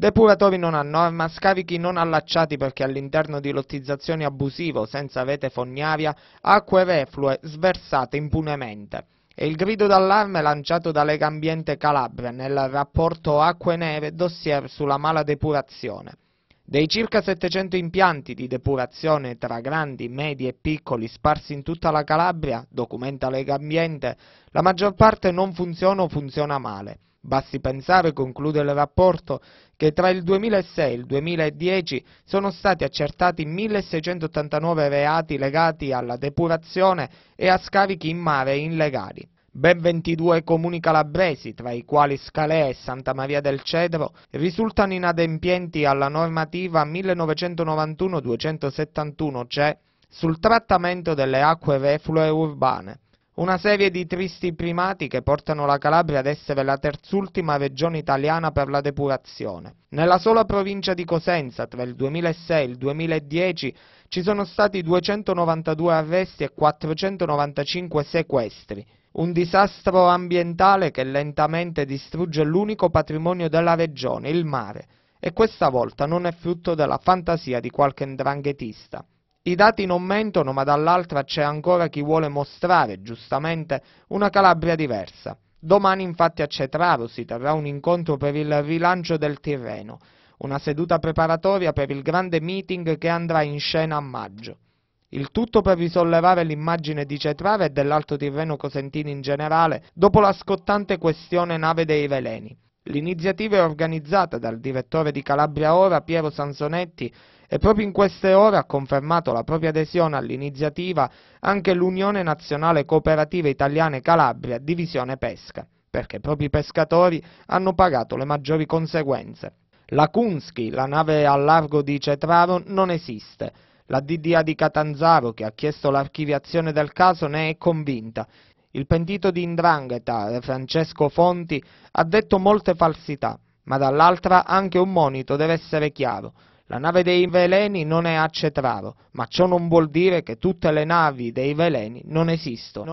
Depuratori non a norma, eh, scarichi non allacciati perché all'interno di lottizzazioni abusivo senza rete fognaria, acque reflue sversate impunemente. E il grido d'allarme lanciato da Lega Ambiente Calabria nel rapporto Acque Neve dossier sulla mala depurazione. Dei circa 700 impianti di depurazione tra grandi, medi e piccoli sparsi in tutta la Calabria, documenta Lega Ambiente, la maggior parte non funziona o funziona male. Basti pensare, conclude il rapporto, che tra il 2006 e il 2010 sono stati accertati 1689 reati legati alla depurazione e a scarichi in mare illegali. Ben 22 comuni calabresi, tra i quali Scalea e Santa Maria del Cedro, risultano inadempienti alla normativa 1991-271 CE cioè sul trattamento delle acque reflue urbane. Una serie di tristi primati che portano la Calabria ad essere la terzultima regione italiana per la depurazione. Nella sola provincia di Cosenza, tra il 2006 e il 2010, ci sono stati 292 arresti e 495 sequestri. Un disastro ambientale che lentamente distrugge l'unico patrimonio della regione, il mare, e questa volta non è frutto della fantasia di qualche ndranghetista. I dati non mentono, ma dall'altra c'è ancora chi vuole mostrare, giustamente, una Calabria diversa. Domani infatti a Cetraro si terrà un incontro per il rilancio del Tirreno, una seduta preparatoria per il grande meeting che andrà in scena a maggio. Il tutto per risollevare l'immagine di Cetraro e dell'Alto Tirreno Cosentino in generale dopo la scottante questione nave dei veleni. L'iniziativa è organizzata dal direttore di Calabria Ora Piero Sansonetti e proprio in queste ore ha confermato la propria adesione all'iniziativa anche l'Unione Nazionale Cooperative Italiane Calabria Divisione Pesca, perché proprio i pescatori hanno pagato le maggiori conseguenze. La Kunski, la nave al largo di Cetraro, non esiste. La DDA di Catanzaro, che ha chiesto l'archiviazione del caso, ne è convinta il pentito di Indrangheta, eh, Francesco Fonti, ha detto molte falsità, ma dall'altra anche un monito deve essere chiaro. La nave dei veleni non è a Cetraro, ma ciò non vuol dire che tutte le navi dei veleni non esistono.